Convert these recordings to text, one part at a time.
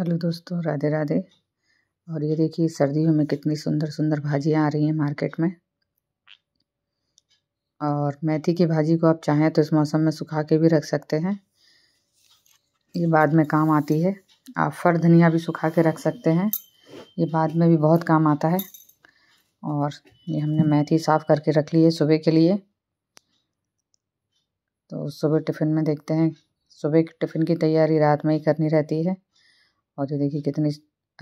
hello दोस्तों राधे राधे और ये देखिए सर्दियों में कितनी सुंदर सुंदर भाजियाँ आ रही हैं मार्केट में और मेथी की भाजी को आप चाहें तो इस मौसम में सुखा के भी रख सकते हैं ये बाद में काम आती है आप फर धनिया भी सुखा के रख सकते हैं ये बाद में भी बहुत काम आता है और ये हमने मेथी साफ़ करके रख ली है सुबह के लिए तो सुबह टिफ़िन में देखते हैं सुबह के टिफ़िन की तैयारी रात में ही करनी रहती है और जो देखिए कितनी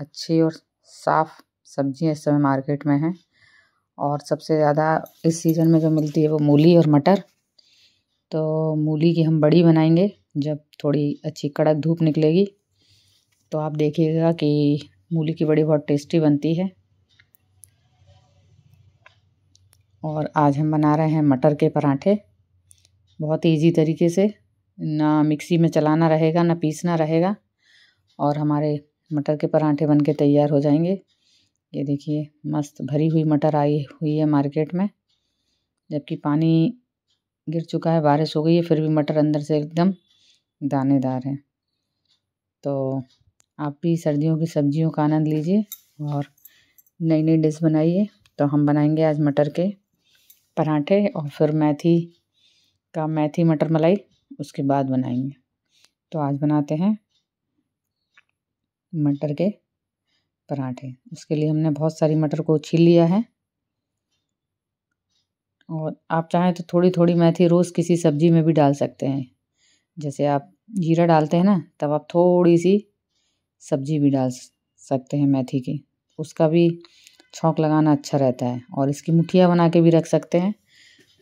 अच्छी और साफ़ सब्ज़ियाँ इस समय मार्केट में हैं और सबसे ज़्यादा इस सीज़न में जो मिलती है वो मूली और मटर तो मूली की हम बड़ी बनाएंगे जब थोड़ी अच्छी कड़क धूप निकलेगी तो आप देखिएगा कि मूली की बड़ी बहुत टेस्टी बनती है और आज हम बना रहे हैं मटर के पराठे बहुत इजी ईजी तरीके से ना मिक्सी में चलाना रहेगा ना पीसना रहेगा और हमारे मटर के पराठे बन के तैयार हो जाएंगे ये देखिए मस्त भरी हुई मटर आई हुई है मार्केट में जबकि पानी गिर चुका है बारिश हो गई है फिर भी मटर अंदर से एकदम दानेदार है तो आप भी सर्दियों की सब्जियों का आनंद लीजिए और नई नई डिश बनाइए तो हम बनाएंगे आज मटर के पराठे और फिर मैथी का मैथी मटर मलाई उसके बाद बनाएंगे तो आज बनाते हैं मटर के पराठे उसके लिए हमने बहुत सारी मटर को छील लिया है और आप चाहें तो थोड़ी थोड़ी मेथी रोज़ किसी सब्जी में भी डाल सकते हैं जैसे आप जीरा डालते हैं ना तब आप थोड़ी सी सब्जी भी डाल सकते हैं मेथी की उसका भी छौंक लगाना अच्छा रहता है और इसकी मुठिया बना के भी रख सकते हैं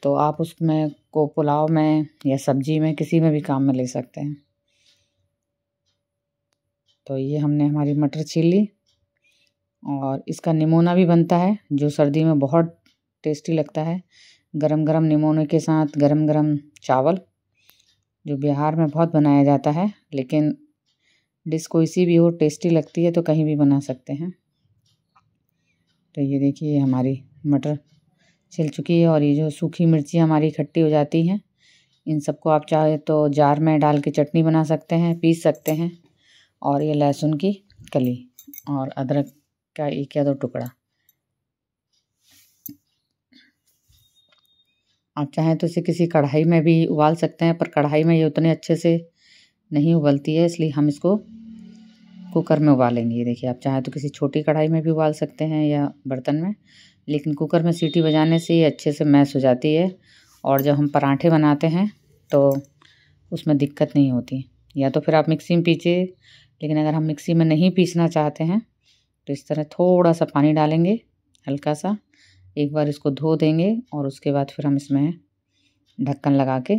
तो आप उसमें को पुलाव में या सब्जी में किसी में भी काम में ले सकते हैं तो ये हमने हमारी मटर ली और इसका निमोना भी बनता है जो सर्दी में बहुत टेस्टी लगता है गरम गरम निमोने के साथ गरम गरम चावल जो बिहार में बहुत बनाया जाता है लेकिन डिश कोई सी भी हो टेस्टी लगती है तो कहीं भी बना सकते हैं तो ये देखिए हमारी मटर छिल चुकी है और ये जो सूखी मिर्ची हमारी खट्टी हो जाती हैं इन सबको आप चाहे तो जार में डाल के चटनी बना सकते हैं पीस सकते हैं और ये लहसुन की कली और अदरक का एक या दो टुकड़ा आप चाहें तो इसे किसी कढ़ाई में भी उबाल सकते हैं पर कढ़ाई में ये उतने अच्छे से नहीं उबलती है इसलिए हम इसको कुकर में उबालेंगे देखिए आप चाहें तो किसी छोटी कढ़ाई में भी उबाल सकते हैं या बर्तन में लेकिन कुकर में सीटी बजाने से ये अच्छे से मैस हो जाती है और जब हम पराठे बनाते हैं तो उसमें दिक्कत नहीं होती या तो फिर आप मिक्सी में पीछे लेकिन अगर हम मिक्सी में नहीं पीसना चाहते हैं तो इस तरह थोड़ा सा पानी डालेंगे हल्का सा एक बार इसको धो देंगे और उसके बाद फिर हम इसमें ढक्कन लगा के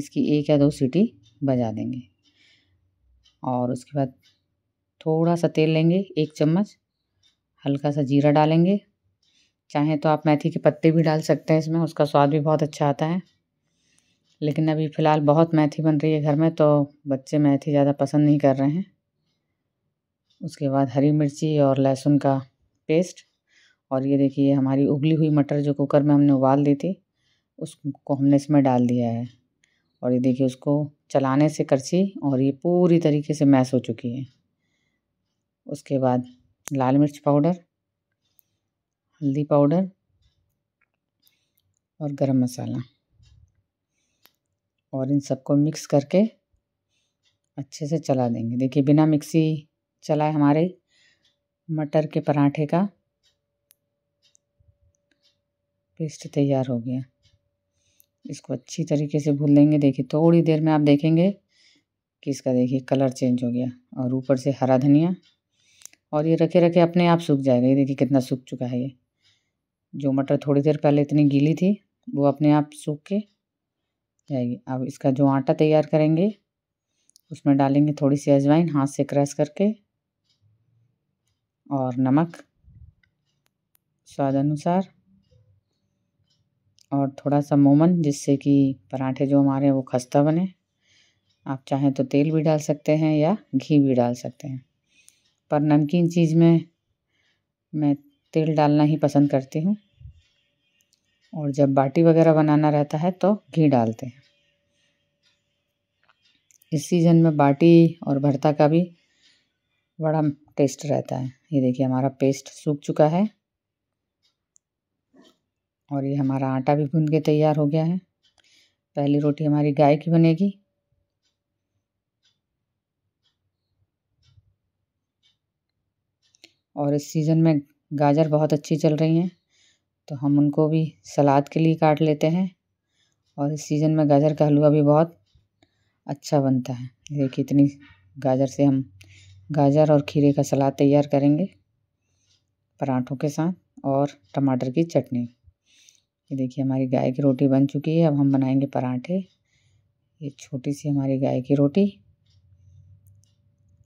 इसकी एक या दो सीटी बजा देंगे और उसके बाद थोड़ा सा तेल लेंगे एक चम्मच हल्का सा जीरा डालेंगे चाहें तो आप मेथी के पत्ते भी डाल सकते हैं इसमें उसका स्वाद भी बहुत अच्छा आता है लेकिन अभी फ़िलहाल बहुत मैथी बन रही है घर में तो बच्चे मैथी ज़्यादा पसंद नहीं कर रहे हैं उसके बाद हरी मिर्ची और लहसुन का पेस्ट और ये देखिए हमारी उबली हुई मटर जो कुकर में हमने उबाल दी थी उसको हमने इसमें डाल दिया है और ये देखिए उसको चलाने से करछी और ये पूरी तरीके से मैश हो चुकी है उसके बाद लाल मिर्च पाउडर हल्दी पाउडर और गरम मसाला और इन सबको मिक्स करके अच्छे से चला देंगे देखिए बिना मिक्सी चलाए हमारे मटर के पराठे का पेस्ट तैयार हो गया इसको अच्छी तरीके से भून लेंगे देखिए थोड़ी देर में आप देखेंगे कि इसका देखिए कलर चेंज हो गया और ऊपर से हरा धनिया और ये रखे रखे अपने आप सूख जाएगा ये देखिए कितना सूख चुका है ये जो मटर थोड़ी देर पहले इतनी गीली थी वो अपने आप सूख के जाएगी अब इसका जो आटा तैयार करेंगे उसमें डालेंगे थोड़ी सी अजवाइन हाथ से क्रश करके और नमक स्वाद अनुसार और थोड़ा सा मोमन जिससे कि पराठे जो हमारे वो खस्ता बने आप चाहें तो तेल भी डाल सकते हैं या घी भी डाल सकते हैं पर नमकीन चीज़ में मैं तेल डालना ही पसंद करती हूँ और जब बाटी वगैरह बनाना रहता है तो घी डालते हैं इस सीज़न में बाटी और भरता का भी बड़ा टेस्ट रहता है ये देखिए हमारा पेस्ट सूख चुका है और ये हमारा आटा भी भून के तैयार हो गया है पहली रोटी हमारी गाय की बनेगी और इस सीज़न में गाजर बहुत अच्छी चल रही हैं तो हम उनको भी सलाद के लिए काट लेते हैं और इस सीज़न में गाजर का हलवा भी बहुत अच्छा बनता है देखिए इतनी गाजर से हम गाजर और खीरे का सलाद तैयार करेंगे पराठों के साथ और टमाटर की चटनी ये देखिए हमारी गाय की रोटी बन चुकी है अब हम बनाएंगे पराठे ये छोटी सी हमारी गाय की रोटी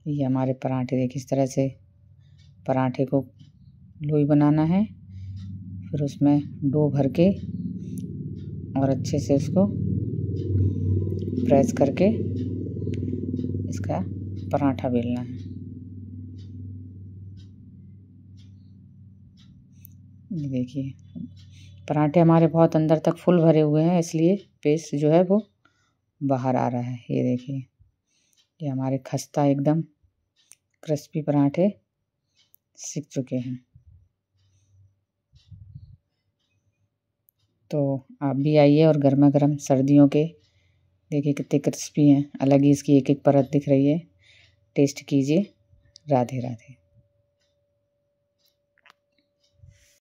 ये हमारे पराठे देखिए इस तरह से पराठे को लोई बनाना है फिर उसमें डो भर के और अच्छे से उसको प्रेस करके इसका पराठा बेलना है ये देखिए पराठे हमारे बहुत अंदर तक फुल भरे हुए हैं इसलिए पेस्ट जो है वो बाहर आ रहा है ये देखिए ये हमारे खस्ता एकदम क्रिस्पी पराठे सीख चुके हैं तो आप भी आइए और गर्मा गर्म सर्दियों के देखिए कितने क्रिस्पी हैं अलग ही इसकी एक एक परत दिख रही है टेस्ट कीजिए राधे राधे